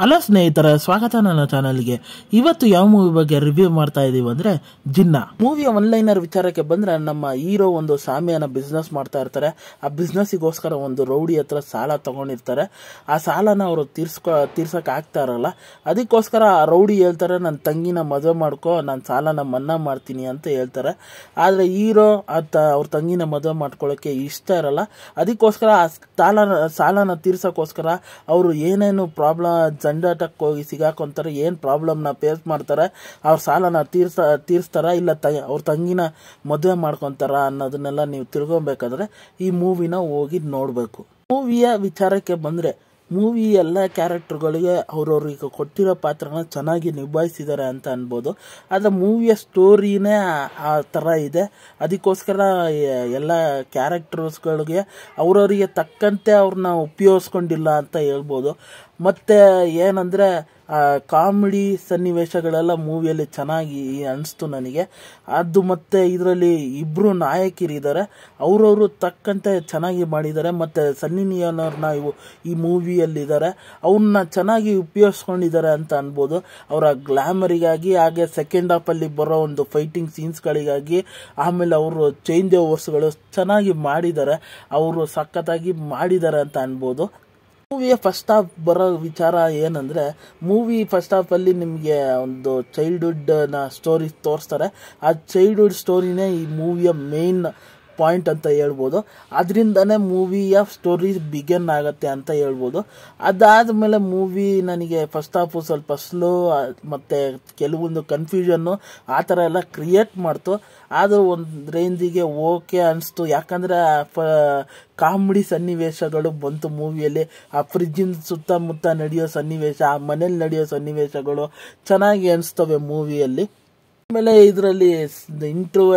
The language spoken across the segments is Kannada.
ಹಲೋ ಸ್ನೇಹಿತರ ಸ್ವಾಗತ ನನ್ನ ಚಾನಲ್ಗೆ ಇವತ್ತು ಯಾವ ಮೂವಿ ಬಗ್ಗೆ ರಿವ್ಯೂ ಮಾಡ್ತಾ ಇದೀವಿ ಅಂದ್ರೆ ಜಿನ್ನ ಮೂವಿಯ ಒನ್ಲೈನರ್ ವಿಚಾರಕ್ಕೆ ಬಂದ್ರೆ ನಮ್ಮ ಹೀರೋ ಒಂದು ಸಾಮಿಯನ್ನ ಬಿಸ್ನೆಸ್ ಮಾಡ್ತಾ ಇರ್ತಾರೆ ಆ ಬಿಸ್ನೆಸ್ಸಿಗೋಸ್ಕರ ಒಂದು ರೌಡಿ ಹತ್ರ ಸಾಲ ತಗೊಂಡಿರ್ತಾರೆ ಆ ಸಾಲನ ಅವರು ತೀರ್ಸ್ಕೊ ತೀರ್ಸಕ್ ಆಗ್ತಾ ಇರಲ್ಲ ಅದಕ್ಕೋಸ್ಕರ ಆ ರೌಡಿ ಹೇಳ್ತಾರೆ ನನ್ನ ತಂಗಿನ ಮದುವೆ ಮಾಡ್ಕೊ ನಾನು ಸಾಲನ ಮನ್ನಾ ಮಾಡ್ತೀನಿ ಅಂತ ಹೇಳ್ತಾರೆ ಆದ್ರೆ ಹೀರೋ ಅತ್ತ ಅವ್ರ ತಂಗಿನ ಮದುವೆ ಮಾಡ್ಕೊಳ್ಳೋಕೆ ಇಷ್ಟ ಇರಲ್ಲ ಅದಕ್ಕೋಸ್ಕರ ಆ ಸಾಲನ ಸಾಲನ ತೀರ್ಸಕ್ಕೋಸ್ಕರ ಅವರು ಏನೇನು ಪ್ರಾಬ್ಲಮ್ ಸಂದಾಟಕ್ಕೆ ಹೋಗಿ ಸಿಗಾಕೊಂತಾರೆ ಏನು ಪ್ರಾಬ್ಲಮ್ನ ಫೇಸ್ ಮಾಡ್ತಾರೆ ಅವ್ರ ಸಾಲನ ತೀರ್ಸ ತೀರ್ಸ್ತಾರ ಇಲ್ಲ ತ ಅವ್ರ ತಂಗಿನ ಮದುವೆ ಮಾಡ್ಕೊಂತಾರ ಅನ್ನೋದನ್ನೆಲ್ಲ ನೀವು ತಿಳ್ಕೊಬೇಕಾದ್ರೆ ಈ ಮೂವಿನ ಹೋಗಿ ನೋಡಬೇಕು ಮೂವಿಯ ವಿಚಾರಕ್ಕೆ ಬಂದರೆ ಮೂವಿ ಎಲ್ಲ ಕ್ಯಾರೆಕ್ಟರ್ಗಳಿಗೆ ಅವ್ರವ್ರಿಗೆ ಕೊಟ್ಟಿರೋ ಪಾತ್ರನ ಚೆನ್ನಾಗಿ ನಿಭಾಯಿಸಿದ್ದಾರೆ ಅಂತ ಅನ್ಬೋದು ಆದರೆ ಮೂವಿಯ ಸ್ಟೋರಿನೇ ಆ ಥರ ಇದೆ ಅದಕ್ಕೋಸ್ಕರ ಎಲ್ಲ ಕ್ಯಾರೆಕ್ಟರ್ಸ್ಗಳಿಗೆ ಅವ್ರವರಿಗೆ ತಕ್ಕಂತೆ ಅವ್ರನ್ನ ಉಪಯೋಗಿಸ್ಕೊಂಡಿಲ್ಲ ಅಂತ ಹೇಳ್ಬೋದು ಮತ್ತು ಏನಂದರೆ ಕಾಮಿಡಿ ಸನ್ನಿವೇಶಗಳೆಲ್ಲ ಮೂವಿಯಲ್ಲಿ ಚೆನ್ನಾಗಿ ಅನಿಸ್ತು ನನಗೆ ಅದು ಮತ್ತು ಇದರಲ್ಲಿ ಇಬ್ಬರು ನಾಯಕಿರಿದ್ದಾರೆ ಅವರವರು ತಕ್ಕಂತೆ ಚೆನ್ನಾಗಿ ಮಾಡಿದ್ದಾರೆ ಮತ್ತು ಸನ್ನಿ ನಿಯೋನವ್ರನ್ನ ಇವು ಈ ಮೂವಿಯಲ್ಲಿದ್ದಾರೆ ಅವ್ರನ್ನ ಚೆನ್ನಾಗಿ ಉಪಯೋಗಿಸ್ಕೊಂಡಿದ್ದಾರೆ ಅಂತ ಅನ್ಬೋದು ಅವರ ಗ್ಲಾಮರಿಗಾಗಿ ಹಾಗೆ ಸೆಕೆಂಡ್ ಹಾಫಲ್ಲಿ ಬರೋ ಒಂದು ಫೈಟಿಂಗ್ ಸೀನ್ಸ್ಗಳಿಗಾಗಿ ಆಮೇಲೆ ಅವರು ಚೇಂಜ್ ಓವರ್ಸ್ಗಳು ಚೆನ್ನಾಗಿ ಮಾಡಿದ್ದಾರೆ ಅವರು ಸಖತ್ತಾಗಿ ಮಾಡಿದ್ದಾರೆ ಅಂತ ಅನ್ಬೋದು ಮೂವಿಯ ಫಸ್ಟ್ ಹಾಫ್ ಬರೋ ವಿಚಾರ ಏನಂದರೆ ಮೂವಿ ಫಸ್ಟ್ ಅಲ್ಲಿ ನಿಮಗೆ ಒಂದು ಚೈಲ್ಡ್ಹುಡ್ನ ಸ್ಟೋರಿ ತೋರಿಸ್ತಾರೆ ಆ ಚೈಲ್ಡ್ಹುಡ್ ಸ್ಟೋರಿನೇ ಈ ಮೂವಿಯ ಮೇನ್ ಪಾಯಿಂಟ್ ಅಂತ ಹೇಳ್ಬೋದು ಅದರಿಂದನೇ ಮೂವಿಯ ಸ್ಟೋರಿ ಬಿಗನ್ ಆಗುತ್ತೆ ಅಂತ ಹೇಳ್ಬೋದು ಮೇಲೆ ಮೂವಿ ನನಗೆ ಫಸ್ಟ್ ಹಾಫು ಸ್ವಲ್ಪ ಸ್ಲೋ ಮತ್ತು ಕೆಲವೊಂದು ಕನ್ಫ್ಯೂಷನ್ನು ಆ ಥರ ಎಲ್ಲ ಕ್ರಿಯೇಟ್ ಮಾಡ್ತು ಆದರೂ ಒಂದು ರೇಂಜಿಗೆ ಓಕೆ ಅನಿಸ್ತು ಯಾಕಂದರೆ ಕಾಮಿಡಿ ಸನ್ನಿವೇಶಗಳು ಬಂತು ಮೂವಿಯಲ್ಲಿ ಆ ಫ್ರಿಜ್ಜಿನ ಸುತ್ತಮುತ್ತ ನಡೆಯೋ ಸನ್ನಿವೇಶ ಆ ಮನೇಲಿ ನಡೆಯೋ ಸನ್ನಿವೇಶಗಳು ಚೆನ್ನಾಗಿ ಅನಿಸ್ತವೆ ಮೂವಿಯಲ್ಲಿ ಆಮೇಲೆ ಇದರಲ್ಲಿ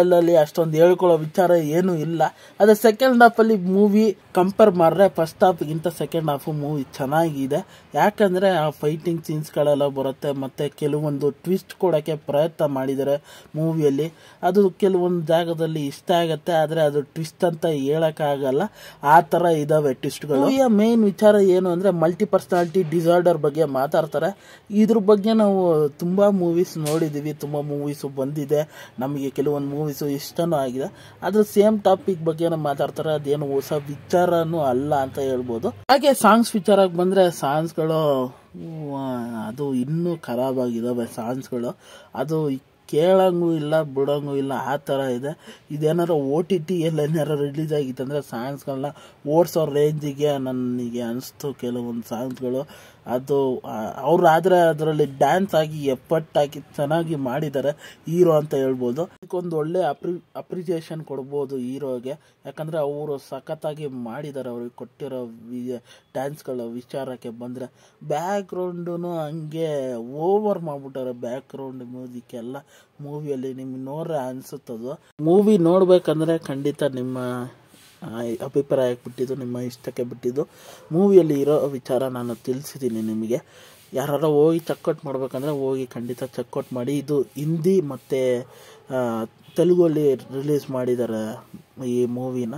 ಅಲ್ಲಿ ಅಷ್ಟೊಂದು ಹೇಳ್ಕೊಳ್ಳೋ ವಿಚಾರ ಏನು ಇಲ್ಲ ಅದೇ ಸೆಕೆಂಡ್ ಹಾಫ್ ಅಲ್ಲಿ ಮೂವಿ ಕಂಪೇರ್ ಮಾಡ್ರೆ ಫಸ್ಟ್ ಹಾಫ್ಗಿಂತ ಸೆಕೆಂಡ್ ಹಾಫ್ ಮೂವಿ ಚೆನ್ನಾಗಿದೆ ಯಾಕಂದ್ರೆ ಆ ಫೈಟಿಂಗ್ ಸೀನ್ಸ್ಗಳೆಲ್ಲ ಬರುತ್ತೆ ಮತ್ತೆ ಕೆಲವೊಂದು ಟ್ವಿಸ್ಟ್ ಕೊಡೋಕೆ ಪ್ರಯತ್ನ ಮಾಡಿದ್ದಾರೆ ಮೂವಿಯಲ್ಲಿ ಅದು ಕೆಲವೊಂದು ಜಾಗದಲ್ಲಿ ಇಷ್ಟ ಆಗುತ್ತೆ ಆದರೆ ಅದು ಟ್ವಿಸ್ಟ್ ಅಂತ ಹೇಳೋಕ್ಕಾಗಲ್ಲ ಆ ಥರ ಇದ್ದಾವೆ ಟ್ವಿಸ್ಟ್ಗಳು ಈ ಮೇನ್ ವಿಚಾರ ಏನು ಅಂದರೆ ಮಲ್ಟಿ ಪರ್ಸ್ನಾಲಿಟಿ ಡಿಸಾರ್ಡರ್ ಬಗ್ಗೆ ಮಾತಾಡ್ತಾರೆ ಇದ್ರ ಬಗ್ಗೆ ನಾವು ತುಂಬ ಮೂವೀಸ್ ನೋಡಿದ್ದೀವಿ ತುಂಬ ಮೂವೀಸ್ ಮೂವೀಸು ಬಂದಿದೆ ನಮಗೆ ಕೆಲವೊಂದು ಮೂವೀಸು ಇಷ್ಟನೂ ಆಗಿದೆ ಆದರೆ ಸೇಮ್ ಟಾಪಿಕ್ ಬಗ್ಗೆ ಮಾತಾಡ್ತಾರೆ ಅದೇನು ಹೊಸ ವಿಚಾರನೂ ಅಲ್ಲ ಅಂತ ಹೇಳ್ಬೋದು ಹಾಗೆ ಸಾಂಗ್ಸ್ ವಿಚಾರಕ್ಕೆ ಬಂದರೆ ಸಾಂಗ್ಸ್ಗಳು ಅದು ಇನ್ನೂ ಖರಾಬ್ ಸಾಂಗ್ಸ್ಗಳು ಅದು ಕೇಳಂಗೂ ಇಲ್ಲ ಬಿಡೋಂಗೂ ಇಲ್ಲ ಆ ಥರ ಇದೆ ಇದೇನಾರು ಓ ಟಿ ಎಲ್ಲ ಏನಾರು ರಿಲೀಸ್ ಆಗಿತ್ತಂದರೆ ಸಾಂಗ್ಸ್ಗಳನ್ನ ಓಡಿಸೋ ರೇಂಜಿಗೆ ನನಗೆ ಅನಿಸ್ತು ಕೆಲವೊಂದು ಸಾಂಗ್ಸ್ಗಳು ಅದು ಅವ್ರು ಆದರೆ ಅದರಲ್ಲಿ ಡ್ಯಾನ್ಸ್ ಆಗಿ ಹಾಕಿ ಚೆನ್ನಾಗಿ ಮಾಡಿದ್ದಾರೆ ಹೀರೋ ಅಂತ ಹೇಳ್ಬೋದು ಒಂದು ಒಳ್ಳೆ ಅಪ್ರಿ ಅಪ್ರಿಸಿಯೇಷನ್ ಕೊಡ್ಬೋದು ಹೀರೋಗೆ ಯಾಕಂದರೆ ಅವರು ಸಖತ್ತಾಗಿ ಮಾಡಿದ್ದಾರೆ ಅವ್ರಿಗೆ ಕೊಟ್ಟಿರೋ ಡ್ಯಾನ್ಸ್ಗಳ ವಿಚಾರಕ್ಕೆ ಬಂದರೆ ಬ್ಯಾಕ್ ಗ್ರೌಂಡು ಹಂಗೆ ಓವರ್ ಮಾಡಿಬಿಟ್ಟಾರೆ ಬ್ಯಾಕ್ ಗ್ರೌಂಡ್ ಮ್ಯೂಸಿಕ್ ಎಲ್ಲ ಮೂವಿಯಲ್ಲಿ ನಿಮ್ಗೆ ನೋಡ್ರೆ ಅನಿಸುತ್ತದು ಮೂವಿ ನೋಡಬೇಕಂದ್ರೆ ಖಂಡಿತ ನಿಮ್ಮ ಅಭಿಪ್ರಾಯಕ್ಕೆ ಬಿಟ್ಟಿದ್ದು ನಿಮ್ಮ ಇಷ್ಟಕ್ಕೆ ಬಿಟ್ಟಿದ್ದು ಮೂವಿಯಲ್ಲಿ ಇರೋ ವಿಚಾರ ನಾನು ತಿಳಿಸಿದ್ದೀನಿ ನಿಮಗೆ ಯಾರು ಹೋಗಿ ಚೆಕ್ಔಟ್ ಮಾಡಬೇಕಂದ್ರೆ ಹೋಗಿ ಖಂಡಿತ ಚೆಕ್ಔಟ್ ಮಾಡಿ ಇದು ಹಿಂದಿ ಮತ್ತು ತೆಲುಗಲ್ಲಿ ರಿಲೀಸ್ ಮಾಡಿದ್ದಾರೆ ಈ ಮೂವಿನ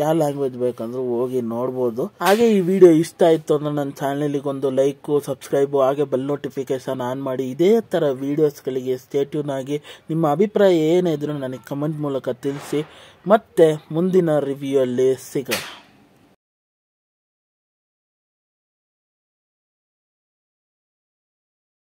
ಯಾವ ಲ್ಯಾಂಗ್ವೇಜ್ ಬೇಕಂದ್ರೂ ಹೋಗಿ ನೋಡ್ಬೋದು ಹಾಗೆ ಈ ವಿಡಿಯೋ ಇಷ್ಟ ಆಯಿತು ಅಂದರೆ ನನ್ನ ಚಾನಲಿಗೆ ಒಂದು ಲೈಕು ಸಬ್ಸ್ಕ್ರೈಬು ಹಾಗೆ ಬೆಲ್ ನೋಟಿಫಿಕೇಷನ್ ಆನ್ ಮಾಡಿ ಇದೇ ಥರ ವೀಡಿಯೋಸ್ಗಳಿಗೆ ಸ್ಟೇಟ್ಯೂನ್ ಆಗಿ ನಿಮ್ಮ ಅಭಿಪ್ರಾಯ ಇದ್ರೂ ನನಗೆ ಕಮೆಂಟ್ ಮೂಲಕ ತಿಳಿಸಿ ಮತ್ತೆ ಮುಂದಿನ ರಿವ್ಯೂ ಅಲ್ಲಿ ಸಿಗೋಣ